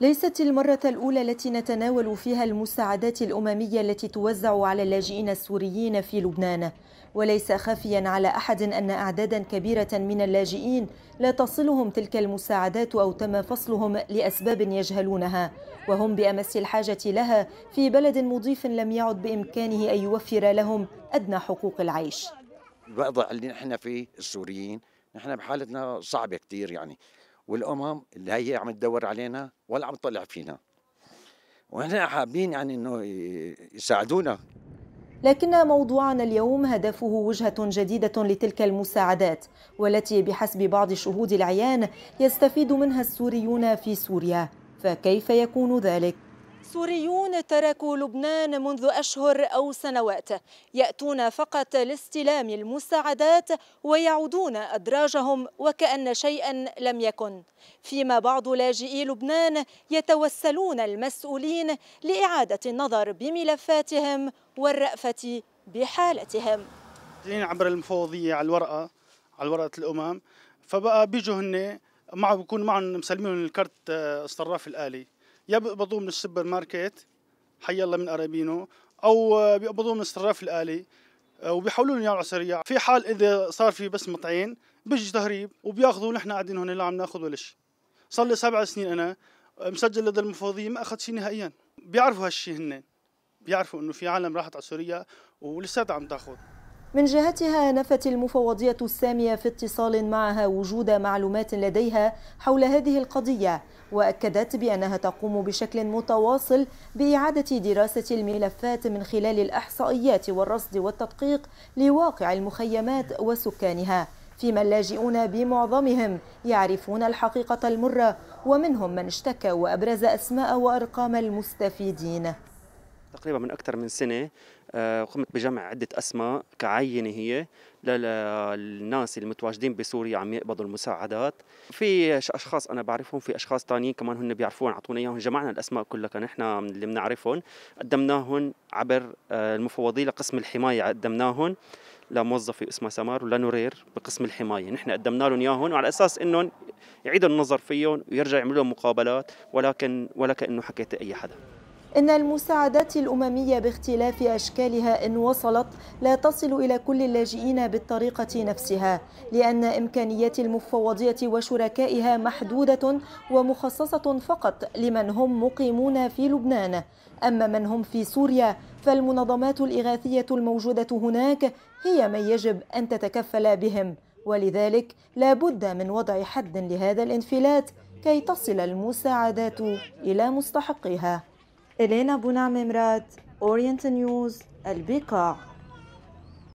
ليست المرة الأولى التي نتناول فيها المساعدات الأممية التي توزع على اللاجئين السوريين في لبنان، وليس خافيا على أحد أن أعدادا كبيرة من اللاجئين لا تصلهم تلك المساعدات أو تم فصلهم لأسباب يجهلونها، وهم بأمس الحاجة لها في بلد مضيف لم يعد بإمكانه أن يوفر لهم أدنى حقوق العيش. الوضع اللي نحن فيه السوريين نحن بحالتنا صعبة كثير يعني والامم اللي هي عم تدور علينا ولا عم تطلع فينا ونحن حابين يعني انه يساعدونا لكن موضوعنا اليوم هدفه وجهة جديدة لتلك المساعدات والتي بحسب بعض شهود العيان يستفيد منها السوريون في سوريا فكيف يكون ذلك؟ سوريون تركوا لبنان منذ أشهر أو سنوات يأتون فقط لاستلام المساعدات ويعودون أدراجهم وكأن شيئا لم يكن فيما بعض لاجئي لبنان يتوسلون المسؤولين لإعادة النظر بملفاتهم والرأفة بحالتهم عبر المفوضية على الورقة على ورقة الأمم فبقى بيجوا هن معه بيكون معهم مسلمين الكرت الصراف آه، الآلي يا بيقبضوه من السوبر ماركت حي الله من ارابينو او آه، بيقبضوه من الصراف الالي آه، وبيحولوا لهم اياه على سريع في حال اذا صار في بس مطعين بيجي تهريب وبياخذوا نحن قاعدين هون لا عم ناخذ ولا شيء صار لي سبع سنين انا مسجل لدى المفوضيه ما اخذ شيء نهائيا بيعرفوا هالشيء هن بيعرفوا انه في عالم راحت على سوريا ولساتها عم تاخذ من جهتها نفت المفوضية السامية في اتصال معها وجود معلومات لديها حول هذه القضية وأكدت بأنها تقوم بشكل متواصل بإعادة دراسة الملفات من خلال الإحصائيات والرصد والتدقيق لواقع المخيمات وسكانها فيما اللاجئون بمعظمهم يعرفون الحقيقة المرة ومنهم من اشتكى وأبرز أسماء وأرقام المستفيدين تقريبا من اكثر من سنه آه، قمت بجمع عده اسماء كعينه هي للناس المتواجدين بسوريا عم يقبضوا المساعدات في اشخاص انا بعرفهم في اشخاص ثانيين كمان هن بيعرفون اعطونا اياهم جمعنا الاسماء كلها نحن اللي بنعرفهم قدمناهم عبر آه، المفوضيه لقسم الحمايه قدمناهم لموظفه اسمها سمار ولنورير بقسم الحمايه، نحن قدمنا لهم اياهم وعلى اساس انهم يعيدوا النظر فيهم ويرجع يعملوا لهم مقابلات ولكن ولا كانه حكيت اي حدا. إن المساعدات الأممية باختلاف أشكالها إن وصلت لا تصل إلى كل اللاجئين بالطريقة نفسها لأن إمكانيات المفوضية وشركائها محدودة ومخصصة فقط لمن هم مقيمون في لبنان أما من هم في سوريا فالمنظمات الإغاثية الموجودة هناك هي من يجب أن تتكفل بهم ولذلك لا بد من وضع حد لهذا الانفلات كي تصل المساعدات إلى مستحقيها إلينا بونعمة مراد أورينت نيوز البقاع